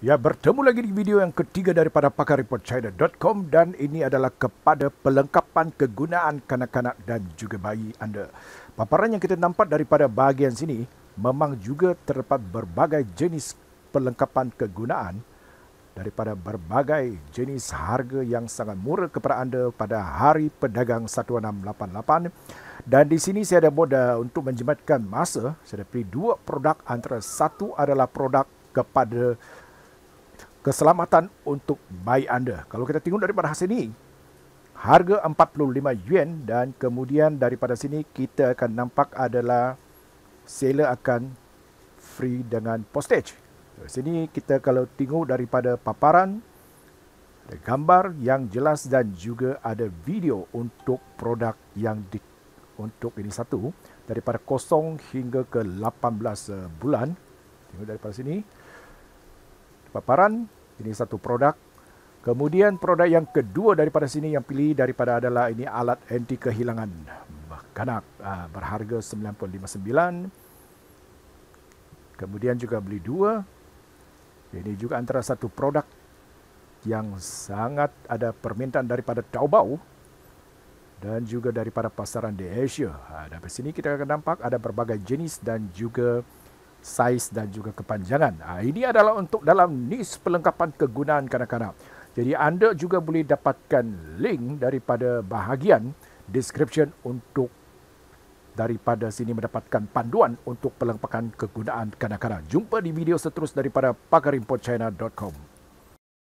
Ya, bertemu lagi di video yang ketiga daripada pakarreportchina.com dan ini adalah kepada pelengkapan kegunaan kanak-kanak dan juga bayi anda. Paparan yang kita nampak daripada bahagian sini memang juga terdapat berbagai jenis pelengkapan kegunaan daripada berbagai jenis harga yang sangat murah kepada anda pada Hari Pedagang 1688. Dan di sini saya ada moda untuk menjimatkan masa. Saya ada pilih dua produk antara satu adalah produk kepada keselamatan untuk bayi anda. Kalau kita tengok daripada hasil ini, harga 45 yuan dan kemudian daripada sini kita akan nampak adalah seller akan free dengan postage. Di sini kita kalau tengok daripada paparan, ada gambar yang jelas dan juga ada video untuk produk yang di, untuk ini satu daripada kosong hingga ke 18 eh, bulan. Tengok daripada sini paparan. Ini satu produk. Kemudian produk yang kedua daripada sini yang pilih daripada adalah ini alat anti kehilangan. Kanak ah, berharga RM95.9. Kemudian juga beli dua. Ini juga antara satu produk yang sangat ada permintaan daripada Taobao dan juga daripada pasaran di Asia. Ha, ah, dari sini kita akan nampak ada berbagai jenis dan juga saiz dan juga kepanjangan. Ha, ini adalah untuk dalam nis pelengkapan kegunaan kanak-kanak. Jadi anda juga boleh dapatkan link daripada bahagian description untuk daripada sini mendapatkan panduan untuk pelengkapan kegunaan kanak-kanak. Jumpa di video seterusnya daripada pakarimportchina.com.